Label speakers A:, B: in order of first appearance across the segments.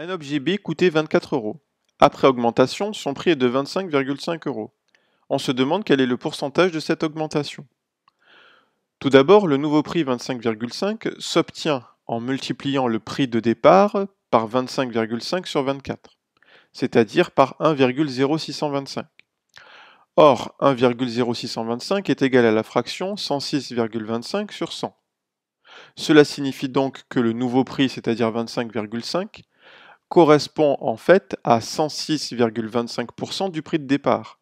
A: Un objet B coûtait 24 euros. Après augmentation, son prix est de 25,5 euros. On se demande quel est le pourcentage de cette augmentation. Tout d'abord, le nouveau prix 25,5 s'obtient en multipliant le prix de départ par 25,5 sur 24, c'est-à-dire par 1,0625. Or, 1,0625 est égal à la fraction 106,25 sur 100. Cela signifie donc que le nouveau prix, c'est-à-dire 25,5, correspond en fait à 106,25% du prix de départ,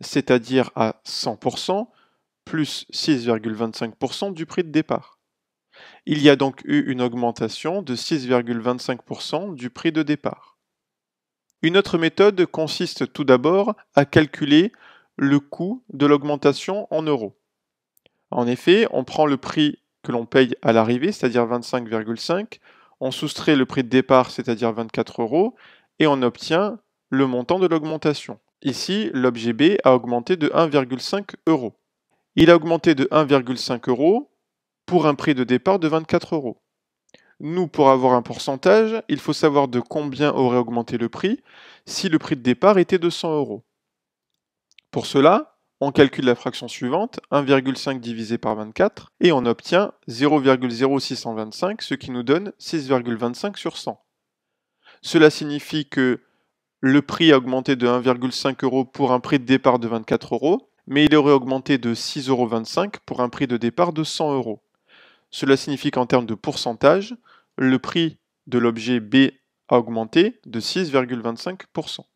A: c'est-à-dire à 100% plus 6,25% du prix de départ. Il y a donc eu une augmentation de 6,25% du prix de départ. Une autre méthode consiste tout d'abord à calculer le coût de l'augmentation en euros. En effet, on prend le prix que l'on paye à l'arrivée, c'est-à-dire 25,5, on soustrait le prix de départ, c'est-à-dire 24 euros, et on obtient le montant de l'augmentation. Ici, l'objet B a augmenté de 1,5 euros. Il a augmenté de 1,5 euros pour un prix de départ de 24 euros. Nous, pour avoir un pourcentage, il faut savoir de combien aurait augmenté le prix si le prix de départ était de 100 euros. Pour cela, on calcule la fraction suivante, 1,5 divisé par 24, et on obtient 0,0625, ce qui nous donne 6,25 sur 100. Cela signifie que le prix a augmenté de 1,5 euros pour un prix de départ de 24 euros, mais il aurait augmenté de 6,25 euros pour un prix de départ de 100 euros. Cela signifie qu'en termes de pourcentage, le prix de l'objet B a augmenté de 6,25%.